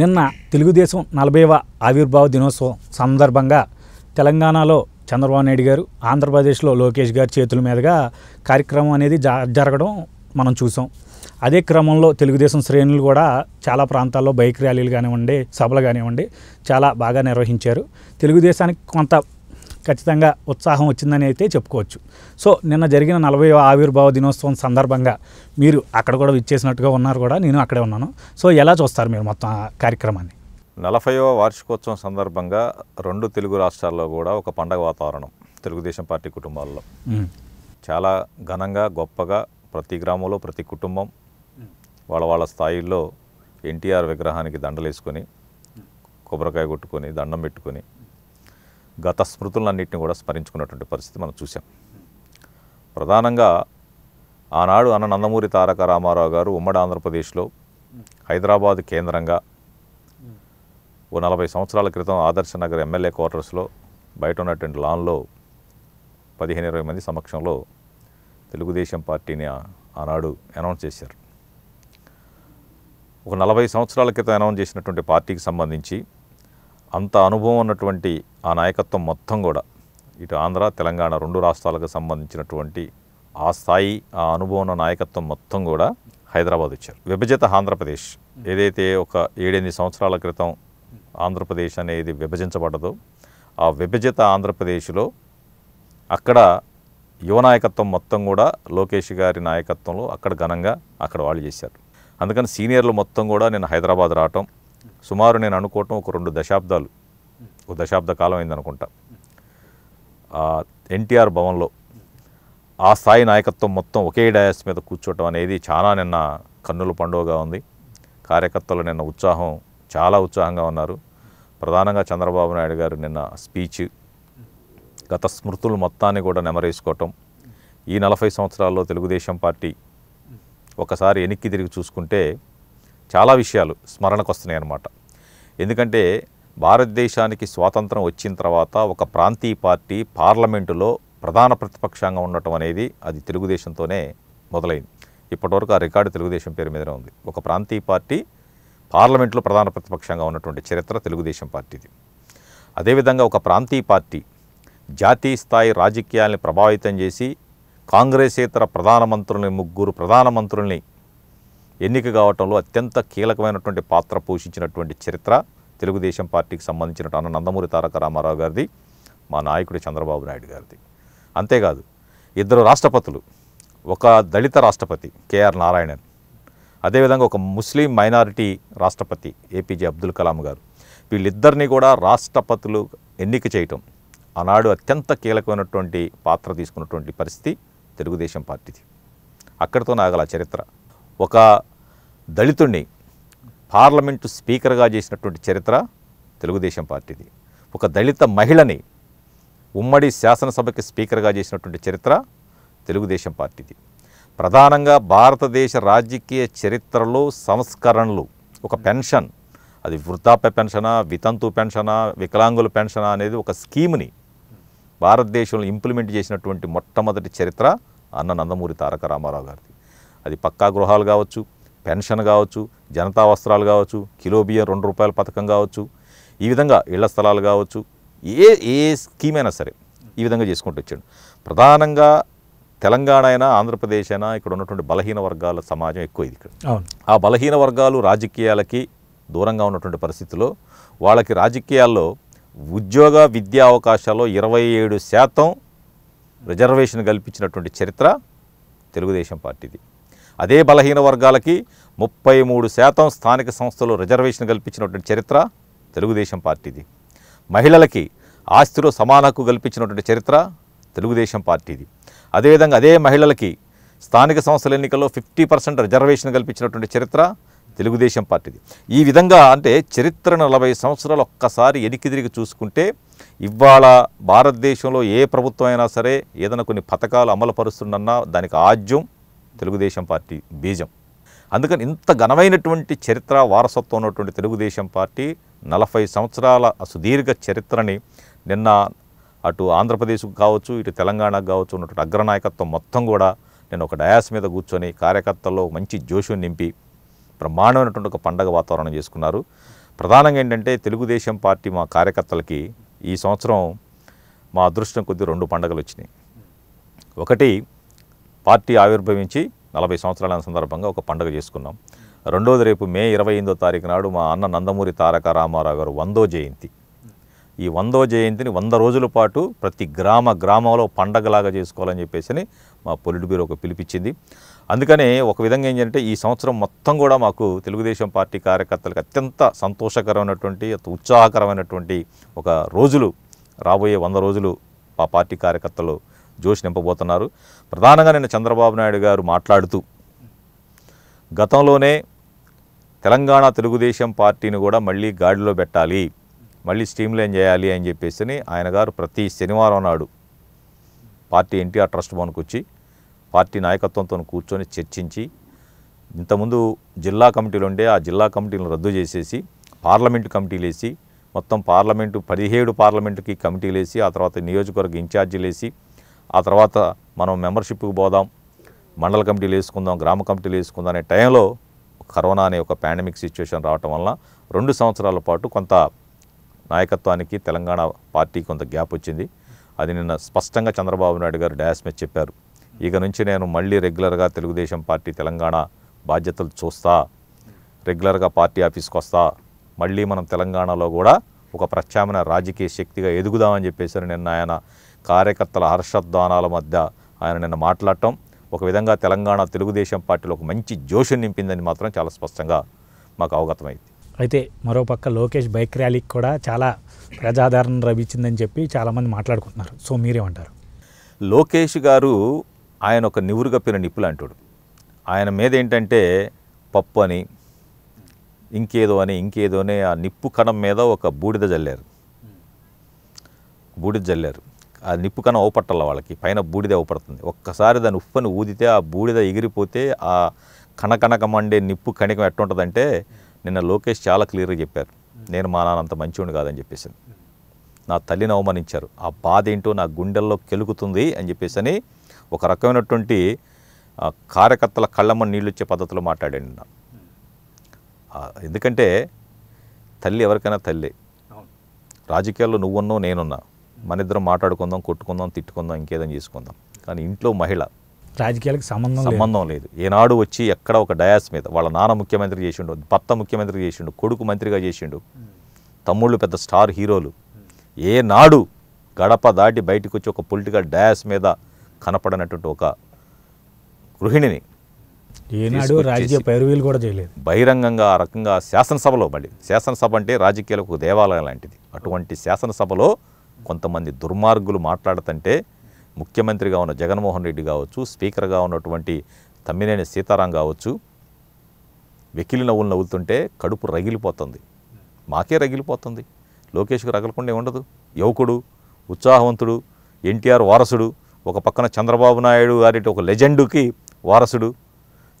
నిన్న తెలుగుదేశం నలభైవ ఆవిర్భావ దినోత్సవం సందర్భంగా తెలంగాణలో చంద్రబాబు నాయుడు గారు ఆంధ్రప్రదేశ్లో లోకేష్ గారి చేతుల మీదుగా కార్యక్రమం అనేది జరగడం మనం చూసాం అదే క్రమంలో తెలుగుదేశం శ్రేణులు కూడా చాలా ప్రాంతాల్లో బైక్ ర్యాలీలు కానివ్వండి సభలు కానివ్వండి చాలా బాగా నిర్వహించారు తెలుగుదేశానికి కొంత ఖచ్చితంగా ఉత్సాహం వచ్చిందని అయితే చెప్పుకోవచ్చు సో నిన్న జరిగిన నలభై ఆవిర్భావ దినోత్సవం సందర్భంగా మీరు అక్కడ కూడా ఇచ్చేసినట్టుగా ఉన్నారు కూడా నేను అక్కడే ఉన్నాను సో ఎలా చూస్తారు మీరు మొత్తం కార్యక్రమాన్ని నలభైవ వార్షికోత్సవం సందర్భంగా రెండు తెలుగు రాష్ట్రాల్లో కూడా ఒక పండగ వాతావరణం తెలుగుదేశం పార్టీ కుటుంబాల్లో చాలా ఘనంగా గొప్పగా ప్రతి గ్రామంలో ప్రతి కుటుంబం వాళ్ళ వాళ్ళ స్థాయిల్లో ఎన్టీఆర్ విగ్రహానికి దండలేసుకొని కొబ్బరికాయ కొట్టుకొని దండం పెట్టుకొని గత స్మృతులన్నింటినీ కూడా స్మరించుకున్నటువంటి పరిస్థితి మనం చూసాం ప్రధానంగా ఆనాడు అన్న నందమూరి తారక రామారావు గారు ఉమ్మడి ఆంధ్రప్రదేశ్లో హైదరాబాద్ కేంద్రంగా ఓ నలభై సంవత్సరాల క్రితం ఆదర్శ నగర్ ఎమ్మెల్యే క్వార్టర్స్లో బయట ఉన్నటువంటి లాన్లో పదిహేను ఇరవై మంది సమక్షంలో తెలుగుదేశం పార్టీని ఆనాడు అనౌన్స్ చేశారు ఒక నలభై సంవత్సరాల క్రితం అనౌన్స్ చేసినటువంటి పార్టీకి సంబంధించి అంత అనుభవం ఉన్నటువంటి ఆ నాయకత్వం మొత్తం కూడా ఇటు ఆంధ్ర తెలంగాణ రెండు రాష్ట్రాలకు సంబంధించినటువంటి ఆ స్థాయి ఆ అనుభవం నాయకత్వం మొత్తం కూడా హైదరాబాద్ వచ్చారు విభజిత ఆంధ్రప్రదేశ్ ఏదైతే ఒక ఏడెనిమిది సంవత్సరాల క్రితం ఆంధ్రప్రదేశ్ అనేది విభజించబడదో ఆ విభజిత ఆంధ్రప్రదేశ్లో అక్కడ యువ నాయకత్వం మొత్తం కూడా లోకేష్ గారి నాయకత్వంలో అక్కడ ఘనంగా అక్కడ వాళ్ళు చేశారు అందుకని సీనియర్లు మొత్తం కూడా నేను హైదరాబాద్ రావటం సుమారు నేను అనుకోవటం ఒక రెండు దశాబ్దాలు ఒక దశాబ్ద కాలం అయింది అనుకుంటా ఎన్టీఆర్ భవన్లో ఆ స్థాయి నాయకత్వం మొత్తం ఒకే డయాస్ మీద కూర్చోవటం అనేది చాలా నిన్న కన్నుల పండుగగా ఉంది కార్యకర్తలు నిన్న ఉత్సాహం చాలా ఉత్సాహంగా ఉన్నారు ప్రధానంగా చంద్రబాబు నాయుడు గారు నిన్న స్పీచ్ గత స్మృతులు మొత్తాన్ని కూడా నెమరేసుకోవటం ఈ నలభై సంవత్సరాల్లో తెలుగుదేశం పార్టీ ఒకసారి ఎన్నికి తిరిగి చూసుకుంటే చాలా విషయాలు స్మరణకు వస్తున్నాయి అన్నమాట ఎందుకంటే భారతదేశానికి స్వాతంత్రం వచ్చిన తర్వాత ఒక ప్రాంతీయ పార్టీ పార్లమెంటులో ప్రధాన ప్రతిపక్షంగా ఉండటం అనేది అది తెలుగుదేశంతోనే మొదలైంది ఇప్పటివరకు ఆ రికార్డు తెలుగుదేశం పేరు మీదనే ఉంది ఒక ప్రాంతీయ పార్టీ పార్లమెంట్లో ప్రధాన ప్రతిపక్షంగా ఉన్నటువంటి చరిత్ర తెలుగుదేశం పార్టీది అదేవిధంగా ఒక ప్రాంతీయ పార్టీ జాతీయ స్థాయి రాజకీయాల్ని ప్రభావితం చేసి కాంగ్రెసేతర ప్రధానమంత్రుల్ని ముగ్గురు ప్రధానమంత్రుల్ని ఎన్నిక కావటంలో అత్యంత కీలకమైనటువంటి పాత్ర పోషించినటువంటి చరిత్ర తెలుగుదేశం పార్టీకి సంబంధించిన అన్న నందమూరి తారక రామారావు గారిది మా నాయకుడు చంద్రబాబు నాయుడు గారిది అంతేకాదు ఇద్దరు రాష్ట్రపతులు ఒక దళిత రాష్ట్రపతి కేఆర్ నారాయణన్ అదేవిధంగా ఒక ముస్లిం మైనారిటీ రాష్ట్రపతి ఏపీజే అబ్దుల్ కలాం గారు వీళ్ళిద్దరినీ కూడా రాష్ట్రపతులు ఎన్నిక చేయటం ఆనాడు అత్యంత కీలకమైనటువంటి పాత్ర తీసుకున్నటువంటి పరిస్థితి తెలుగుదేశం పార్టీది అక్కడితో నాగల చరిత్ర ఒక దళితుణ్ణి పార్లమెంటు స్పీకర్గా చేసినటువంటి చరిత్ర తెలుగుదేశం పార్టీది ఒక దళిత మహిళని ఉమ్మడి శాసనసభకి స్పీకర్గా చేసినటువంటి చరిత్ర తెలుగుదేశం పార్టీది ప్రధానంగా భారతదేశ రాజకీయ చరిత్రలో సంస్కరణలు ఒక పెన్షన్ అది వృద్ధాప్య పెన్షనా వితంతు పెన్షనా వికలాంగుల పెన్షనా అనేది ఒక స్కీమ్ని భారతదేశంలో ఇంప్లిమెంట్ చేసినటువంటి మొట్టమొదటి చరిత్ర అన్న నందమూరి తారక రామారావు గారిది అది పక్కా గృహాలు కావచ్చు పెన్షన్ కావచ్చు జనతా వస్త్రాలు కావచ్చు కిలో బియ్యం రెండు రూపాయల పథకం కావచ్చు ఈ విధంగా ఇళ్ల స్థలాలు కావచ్చు ఏ ఏ స్కీమ్ అయినా సరే ఈ విధంగా చేసుకుంటూ వచ్చాడు ప్రధానంగా తెలంగాణ అయినా ఆంధ్రప్రదేశ్ అయినా ఇక్కడ ఉన్నటువంటి బలహీన వర్గాల సమాజం ఎక్కువ ఇది ఇక్కడ ఆ బలహీన వర్గాలు రాజకీయాలకి దూరంగా ఉన్నటువంటి పరిస్థితుల్లో వాళ్ళకి రాజకీయాల్లో ఉద్యోగ విద్యా అవకాశాల్లో ఇరవై ఏడు శాతం రిజర్వేషన్ కల్పించినటువంటి చరిత్ర తెలుగుదేశం పార్టీది అదే బలహీన వర్గాలకి ముప్పై మూడు శాతం స్థానిక సంస్థలు రిజర్వేషన్ కల్పించినటువంటి చరిత్ర తెలుగుదేశం పార్టీది మహిళలకి ఆస్తిలో సమాన హక్కు కల్పించినటువంటి చరిత్ర తెలుగుదేశం పార్టీది అదేవిధంగా అదే మహిళలకి స్థానిక సంస్థల ఎన్నికల్లో ఫిఫ్టీ పర్సెంట్ రిజర్వేషన్ కల్పించినటువంటి చరిత్ర తెలుగుదేశం పార్టీది ఈ విధంగా అంటే చరిత్ర నలభై సంవత్సరాలు ఒక్కసారి ఎనికిదిరిగి చూసుకుంటే ఇవాళ భారతదేశంలో ఏ ప్రభుత్వం అయినా సరే ఏదైనా కొన్ని పథకాలు పరుస్తుండన్నా దానికి ఆజ్యం తెలుగుదేశం పార్టీ బీజం అందుకని ఇంత ఘనమైనటువంటి చరిత్ర వారసత్వం ఉన్నటువంటి తెలుగుదేశం పార్టీ నలభై సంవత్సరాల సుదీర్ఘ చరిత్రని నిన్న అటు ఆంధ్రప్రదేశ్కు కావచ్చు ఇటు తెలంగాణకు కావచ్చు ఉన్నటువంటి అగ్రనాయకత్వం మొత్తం కూడా నేను ఒక డయాస్ మీద కూర్చొని కార్యకర్తల్లో మంచి జోషుని నింపి బ్రహ్మాండమైనటువంటి ఒక పండగ వాతావరణం చేసుకున్నారు ప్రధానంగా ఏంటంటే తెలుగుదేశం పార్టీ మా కార్యకర్తలకి ఈ సంవత్సరం మా అదృష్టం కొద్ది రెండు పండగలు వచ్చినాయి ఒకటి పార్టీ ఆవిర్భవించి నలభై సంవత్సరాల సందర్భంగా ఒక పండుగ చేసుకున్నాం రెండోది రేపు మే ఇరవై ఎనిమిదో తారీఖు నాడు మా అన్న నందమూరి తారక రామారావు గారు వందో జయంతి ఈ వందో జయంతిని వంద రోజుల పాటు ప్రతి గ్రామ గ్రామంలో పండగలాగా చేసుకోవాలని చెప్పేసి మా పొలిట్ బ్యూరో ఒక పిలిపించింది అందుకనే ఒక విధంగా ఏంటంటే ఈ సంవత్సరం మొత్తం కూడా మాకు తెలుగుదేశం పార్టీ కార్యకర్తలకు అత్యంత సంతోషకరమైనటువంటి ఉత్సాహకరమైనటువంటి ఒక రోజులు రాబోయే వంద రోజులు మా పార్టీ కార్యకర్తలు జోష్ నింపబోతున్నారు ప్రధానంగా నిన్న చంద్రబాబు నాయుడు గారు మాట్లాడుతూ గతంలోనే తెలంగాణ తెలుగుదేశం పార్టీని కూడా మళ్ళీ గాడిలో పెట్టాలి మళ్ళీ స్ట్రీమ్లైన్ చేయాలి అని చెప్పేసి ఆయన గారు ప్రతి శనివారం నాడు పార్టీ ఎన్టీఆర్ ట్రస్ట్ భవన్కి వచ్చి పార్టీ నాయకత్వంతో కూర్చొని చర్చించి ఇంతకుముందు జిల్లా కమిటీలు ఉండే ఆ జిల్లా కమిటీలను రద్దు చేసేసి పార్లమెంటు కమిటీలు వేసి మొత్తం పార్లమెంటు పదిహేడు పార్లమెంటుకి కమిటీలు వేసి ఆ తర్వాత నియోజకవర్గ ఇన్ఛార్జీలు వేసి ఆ తర్వాత మనం మెంబర్షిప్కి పోదాం మండల కమిటీలు వేసుకుందాం గ్రామ కమిటీలు వేసుకుందాం అనే టైంలో కరోనా అనే ఒక పాండమిక్ సిచ్యువేషన్ రావటం వలన రెండు సంవత్సరాల పాటు కొంత నాయకత్వానికి తెలంగాణ పార్టీ కొంత గ్యాప్ వచ్చింది అది నిన్న స్పష్టంగా చంద్రబాబు నాయుడు గారు డాస్ మీద చెప్పారు ఇక నుంచి నేను మళ్ళీ రెగ్యులర్గా తెలుగుదేశం పార్టీ తెలంగాణ బాధ్యతలు చూస్తా రెగ్యులర్గా పార్టీ ఆఫీస్కి వస్తా మళ్ళీ మనం తెలంగాణలో కూడా ఒక ప్రత్యామ్నాయ రాజకీయ శక్తిగా ఎదుగుదామని చెప్పేసి నిన్న ఆయన కార్యకర్తల హర్షధ్వానాల మధ్య ఆయన నిన్న మాట్లాడటం ఒక విధంగా తెలంగాణ తెలుగుదేశం పార్టీలో ఒక మంచి జోషం నింపిందని మాత్రం చాలా స్పష్టంగా మాకు అవగతమైంది అయితే మరోపక్క లోకేష్ బైక్ ర్యాలీకి కూడా చాలా ప్రజాదరణ లభించిందని చెప్పి చాలామంది మాట్లాడుకుంటున్నారు సో మీరేమంటారు లోకేష్ గారు ఆయన ఒక నివురు కప్పిన నిప్పులాంటాడు ఆయన మీద ఏంటంటే పప్పు అని ఇంకేదో అని ఇంకేదో అని ఆ నిప్పు కణం మీద ఒక బూడిద జల్లారు బూడిద జల్లారు ఆ నిప్పు కన్నా అవపట్టాల వాళ్ళకి పైన బూడిద అవపడుతుంది ఒక్కసారి దాని ఉప్పని ఊదితే ఆ బూడిద ఎగిరిపోతే ఆ కనకనక మండే నిప్పు కణికం ఎట్టుంటుందంటే నిన్న లోకేష్ చాలా క్లియర్గా చెప్పారు నేను మా నాన్న అంత మంచివాడు కాదని చెప్పేసి నా తల్లిని అవమానించారు ఆ బాధ ఏంటో నా గుండెల్లో కెలుకుతుంది అని చెప్పేసి అని ఒక రకమైనటువంటి కార్యకర్తల కళ్ళమ్మ నీళ్ళొచ్చే పద్ధతిలో మాట్లాడాను నిన్న ఎందుకంటే తల్లి ఎవరికైనా తల్లి రాజకీయాల్లో నువ్వున్నావు నేనున్నా మన ఇద్దరం మాట్లాడుకుందాం కొట్టుకుందాం తిట్టుకుందాం ఇంకేదైనా చేసుకుందాం కానీ ఇంట్లో మహిళ రాజకీయాలకు సంబంధం సంబంధం లేదు ఏనాడు వచ్చి ఎక్కడ ఒక డయాస్ మీద వాళ్ళ నాన్న ముఖ్యమంత్రి చేసిండు భర్త ముఖ్యమంత్రి చేసిండు కొడుకు మంత్రిగా చేసిండు తమ్ముళ్ళు పెద్ద స్టార్ హీరోలు ఏనాడు గడప దాటి బయటకు వచ్చి ఒక పొలిటికల్ డయాస్ మీద కనపడనటువంటి ఒక గృహిణిని ఏనాడు రాజకీయ పైరువీలు కూడా చేయలేదు బహిరంగంగా ఆ రకంగా శాసనసభలో మళ్ళీ శాసనసభ అంటే రాజకీయాలకు దేవాలయం లాంటిది అటువంటి శాసనసభలో కొంతమంది దుర్మార్గులు మాట్లాడుతుంటే ముఖ్యమంత్రిగా ఉన్న జగన్మోహన్ రెడ్డి కావచ్చు స్పీకర్గా ఉన్నటువంటి తమ్మినేని సీతారాం కావచ్చు వెకిలి నవ్వులు నవ్వులుతుంటే కడుపు రగిలిపోతుంది మాకే రగిలిపోతుంది లోకేష్కు రగలకుండా ఉండదు యువకుడు ఉత్సాహవంతుడు ఎన్టీఆర్ వారసుడు ఒక పక్కన చంద్రబాబు నాయుడు గారి ఒక లెజెండుకి వారసుడు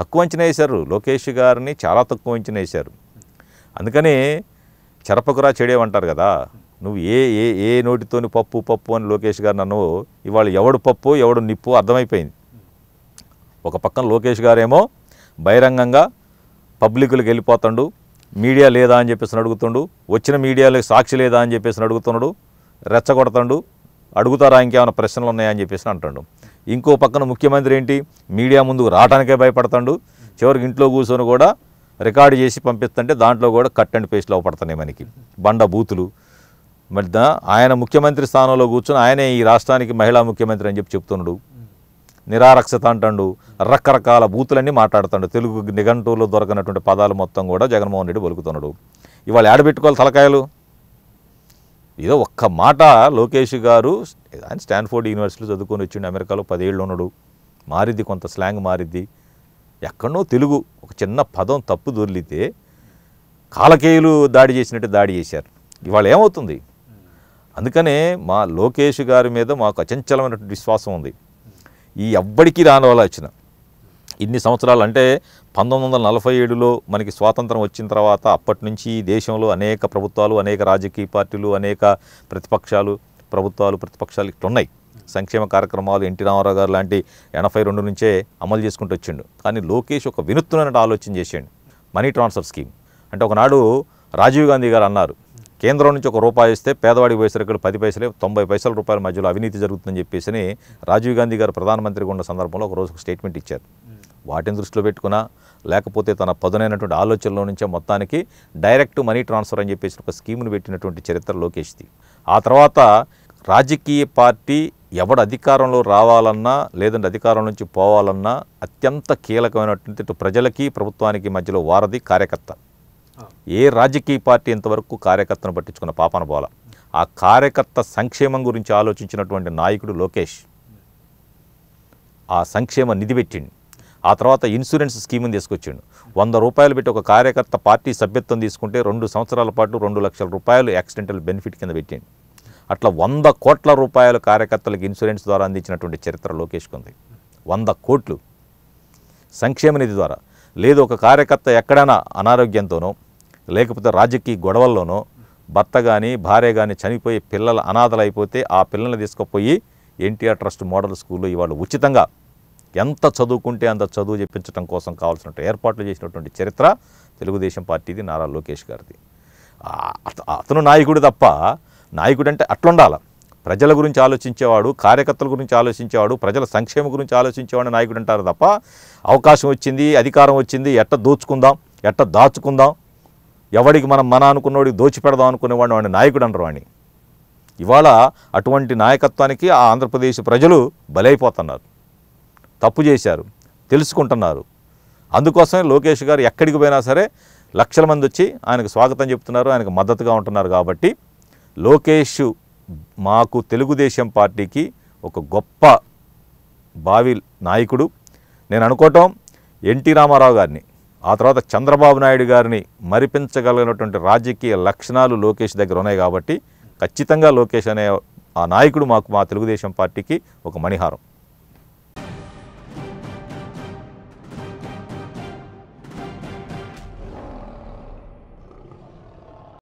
తక్కువ అంచనా వేశారు లోకేష్ గారిని చాలా తక్కువ అంచనా వేశారు అందుకని చెరపకురా చెడేవంటారు కదా నువ్వు ఏ ఏ ఏ నోటితోని పప్పు పప్పు అని లోకేష్ గారు నన్ను ఇవాళ ఎవడు పప్పు ఎవడు నిప్పు అర్థమైపోయింది ఒక పక్కన లోకేష్ గారేమో బహిరంగంగా పబ్లిక్లకు వెళ్ళిపోతాడు మీడియా లేదా అని చెప్పేసి అడుగుతుండు వచ్చిన మీడియాలకు సాక్షి లేదా అని చెప్పేసి అడుగుతున్నాడు రెచ్చగొడతాడు అడుగుతారా ఇంకేమైనా ప్రశ్నలు ఉన్నాయని చెప్పేసి అంటాడు ఇంకో పక్కన ముఖ్యమంత్రి ఏంటి మీడియా ముందుకు రావడానికే భయపడతాడు చివరికి ఇంట్లో కూర్చొని కూడా రికార్డు చేసి పంపిస్తుంటే దాంట్లో కూడా కట్ అండ్ పేస్ట్లు అవపడుతున్నాయి మనకి బండ బూతులు మరి ఆయన ముఖ్యమంత్రి స్థానంలో కూర్చొని ఆయనే ఈ రాష్ట్రానికి మహిళా ముఖ్యమంత్రి అని చెప్పి చెప్తున్నాడు నిరారక్షత అంటాడు రకరకాల బూతులన్నీ మాట్లాడుతాడు తెలుగు నిఘంటువులో దొరకనటువంటి పదాలు మొత్తం కూడా జగన్మోహన్ రెడ్డి పలుకుతున్నాడు ఇవాళ ఏడబెట్టుకోవాలి తలకాయలు ఏదో ఒక్క మాట లోకేష్ గారు ఆయన స్టాన్ఫోర్డ్ యూనివర్సిటీలో చదువుకొని వచ్చిండు అమెరికాలో పదేళ్ళు ఉన్నాడు మారిద్ది కొంత స్లాంగ్ మారిద్ది ఎక్కడో తెలుగు ఒక చిన్న పదం తప్పు దొర్లితే కాలకేయులు దాడి చేసినట్టు దాడి చేశారు ఇవాళ ఏమవుతుంది అందుకనే మా లోకేష్ గారి మీద మాకు అచంచలమైనటువంటి విశ్వాసం ఉంది ఈ ఎవ్వడికి రాని వచ్చిన ఇన్ని సంవత్సరాలు అంటే పంతొమ్మిది వందల నలభై ఏడులో మనకి స్వాతంత్రం వచ్చిన తర్వాత అప్పటి నుంచి దేశంలో అనేక ప్రభుత్వాలు అనేక రాజకీయ పార్టీలు అనేక ప్రతిపక్షాలు ప్రభుత్వాలు ప్రతిపక్షాలు ఇట్లున్నాయి సంక్షేమ కార్యక్రమాలు ఎన్టీ రామారావు గారు లాంటి ఎనభై రెండు నుంచే అమలు చేసుకుంటూ వచ్చిండు కానీ లోకేష్ ఒక వినూత్నమైన ఆలోచన చేసిండు మనీ ట్రాన్స్ఫర్ స్కీమ్ అంటే ఒకనాడు రాజీవ్ గాంధీ గారు అన్నారు కేంద్రం నుంచి ఒక రూపాయి ఇస్తే పేదవాడికి పోయేసరికి పది పైసలే తొంభై పైసల రూపాయల మధ్యలో అవినీతి జరుగుతుందని చెప్పేసి రాజీవ్ గాంధీ గారు ప్రధానమంత్రిగా ఉన్న సందర్భంలో ఒక స్టేట్మెంట్ ఇచ్చారు వాటిని దృష్టిలో పెట్టుకున్నా లేకపోతే తన పదునైనటువంటి ఆలోచనలో నుంచే మొత్తానికి డైరెక్ట్ మనీ ట్రాన్స్ఫర్ అని చెప్పేసి ఒక స్కీమ్ను పెట్టినటువంటి చరిత్ర లోకేష్ది ఆ తర్వాత రాజకీయ పార్టీ ఎవడు అధికారంలో రావాలన్నా లేదంటే అధికారం నుంచి పోవాలన్నా అత్యంత కీలకమైనటువంటి ప్రజలకి ప్రభుత్వానికి మధ్యలో వారధి కార్యకర్త ఏ రాజకీయ పార్టీ ఇంతవరకు కార్యకర్తను పట్టించుకున్న పాపన బోల ఆ కార్యకర్త సంక్షేమం గురించి ఆలోచించినటువంటి నాయకుడు లోకేష్ ఆ సంక్షేమ నిధి పెట్టిండు ఆ తర్వాత ఇన్సూరెన్స్ స్కీమ్ని తీసుకొచ్చిండు వంద రూపాయలు పెట్టి ఒక కార్యకర్త పార్టీ సభ్యత్వం తీసుకుంటే రెండు సంవత్సరాల పాటు రెండు లక్షల రూపాయలు యాక్సిడెంటల్ బెనిఫిట్ కింద పెట్టిండు అట్లా వంద కోట్ల రూపాయలు కార్యకర్తలకు ఇన్సూరెన్స్ ద్వారా అందించినటువంటి చరిత్ర లోకేష్కి ఉంది వంద కోట్లు సంక్షేమ నిధి ద్వారా లేదు ఒక కార్యకర్త ఎక్కడైనా అనారోగ్యంతోనో లేకపోతే రాజకీయ గొడవల్లోనో భర్త కానీ భార్య కానీ చనిపోయి పిల్లలు అనాథలైపోతే ఆ పిల్లల్ని తీసుకుపోయి ఎన్టీఆర్ ట్రస్ట్ మోడల్ స్కూల్లో ఇవాళ ఉచితంగా ఎంత చదువుకుంటే అంత చదువు చెప్పించడం కోసం కావాల్సిన ఏర్పాట్లు చేసినటువంటి చరిత్ర తెలుగుదేశం పార్టీది నారా లోకేష్ గారిది అతను నాయకుడు తప్ప నాయకుడు అంటే అట్లుండాల ప్రజల గురించి ఆలోచించేవాడు కార్యకర్తల గురించి ఆలోచించేవాడు ప్రజల సంక్షేమం గురించి ఆలోచించేవాడు నాయకుడు అంటారు తప్ప అవకాశం వచ్చింది అధికారం వచ్చింది ఎట్ట దోచుకుందాం ఎట్ట దాచుకుందాం ఎవడికి మనం మన అనుకున్నోడి దోచిపెడదాం అనుకునేవాడిని వాడిని నాయకుడు అనరు వాడిని ఇవాళ అటువంటి నాయకత్వానికి ఆ ఆంధ్రప్రదేశ్ ప్రజలు బలైపోతున్నారు తప్పు చేశారు తెలుసుకుంటున్నారు అందుకోసమే లోకేష్ గారు ఎక్కడికి పోయినా సరే లక్షల మంది వచ్చి ఆయనకు స్వాగతం చెప్తున్నారు ఆయనకు మద్దతుగా ఉంటున్నారు కాబట్టి లోకేష్ మాకు తెలుగుదేశం పార్టీకి ఒక గొప్ప భావి నాయకుడు నేను అనుకోవటం ఎన్టీ రామారావు గారిని ఆ తర్వాత చంద్రబాబు నాయుడు గారిని మరిపించగలిగినటువంటి రాజకీయ లక్షణాలు లోకేష్ దగ్గర ఉన్నాయి కాబట్టి ఖచ్చితంగా లోకేష్ అనే ఆ నాయకుడు మాకు మా తెలుగుదేశం పార్టీకి ఒక మణిహారం